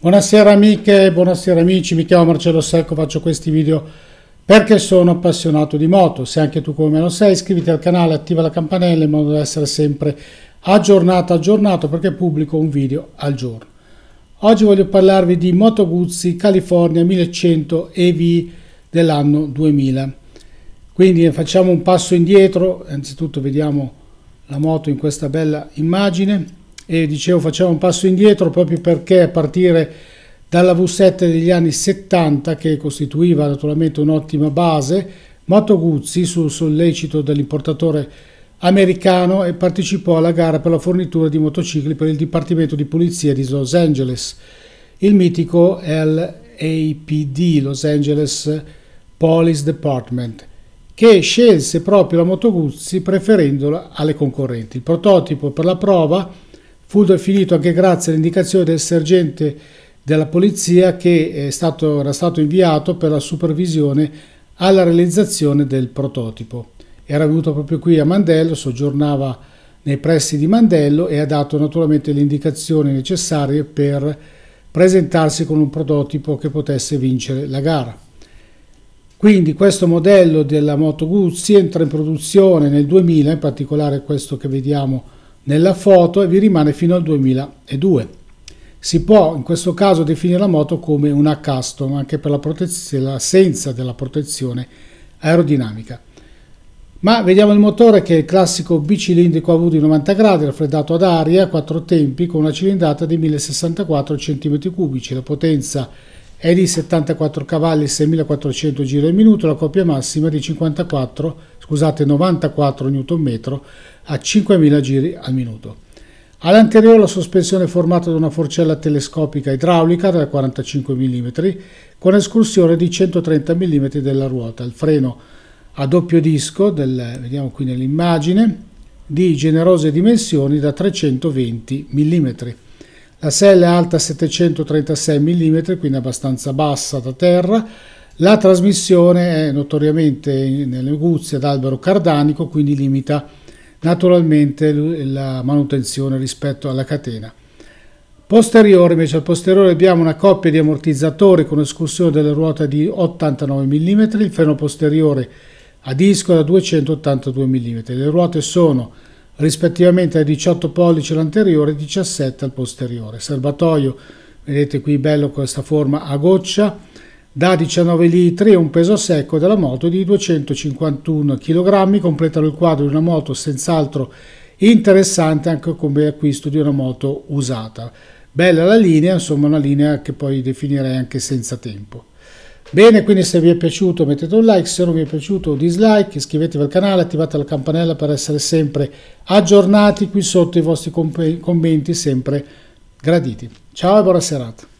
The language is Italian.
Buonasera amiche, buonasera amici, mi chiamo Marcello Secco, faccio questi video perché sono appassionato di moto. Se anche tu come me lo sei, iscriviti al canale, attiva la campanella in modo da essere sempre aggiornato, aggiornato perché pubblico un video al giorno. Oggi voglio parlarvi di Moto Guzzi California 1100 EV dell'anno 2000. Quindi facciamo un passo indietro, innanzitutto vediamo la moto in questa bella immagine e dicevo facciamo un passo indietro proprio perché a partire dalla V7 degli anni 70 che costituiva naturalmente un'ottima base, Moto Guzzi su sollecito dell'importatore americano e partecipò alla gara per la fornitura di motocicli per il Dipartimento di Polizia di Los Angeles. Il mitico LAPD, Los Angeles Police Department, che scelse proprio la Moto Guzzi preferendola alle concorrenti. Il prototipo per la prova Fu definito anche grazie all'indicazione del sergente della polizia che eh, stato, era stato inviato per la supervisione alla realizzazione del prototipo. Era venuto proprio qui a Mandello, soggiornava nei pressi di Mandello e ha dato naturalmente le indicazioni necessarie per presentarsi con un prototipo che potesse vincere la gara. Quindi questo modello della Moto Guzzi entra in produzione nel 2000, in particolare questo che vediamo nella foto e vi rimane fino al 2002. Si può in questo caso definire la moto come una custom anche per l'assenza della protezione aerodinamica. Ma vediamo il motore che è il classico bicilindrico a V di 90 gradi, raffreddato ad aria, a quattro tempi, con una cilindrata di 1064 cm3. La potenza è di 74 cavalli e 6400 giri al minuto, la coppia massima è di 54, scusate, 94 Nm a 5000 giri al minuto. All'anteriore la sospensione è formata da una forcella telescopica idraulica da 45 mm con escursione di 130 mm della ruota. Il freno a doppio disco, del, vediamo qui nell'immagine, di generose dimensioni da 320 mm. La sella è alta 736 mm, quindi abbastanza bassa da terra. La trasmissione è notoriamente nelle guzze ad albero cardanico, quindi limita naturalmente la manutenzione rispetto alla catena. Posteriore invece al posteriore abbiamo una coppia di ammortizzatori con escursione delle ruote di 89 mm, il freno posteriore a disco da 282 mm. Le ruote sono rispettivamente da 18 pollici all'anteriore e 17 al posteriore. Serbatoio, vedete qui bello questa forma a goccia, da 19 litri e un peso secco della moto di 251 kg, completano il quadro di una moto senz'altro interessante anche come acquisto di una moto usata. Bella la linea, insomma una linea che poi definirei anche senza tempo. Bene, quindi se vi è piaciuto mettete un like, se non vi è piaciuto dislike, iscrivetevi al canale, attivate la campanella per essere sempre aggiornati qui sotto i vostri commenti sempre graditi. Ciao e buona serata.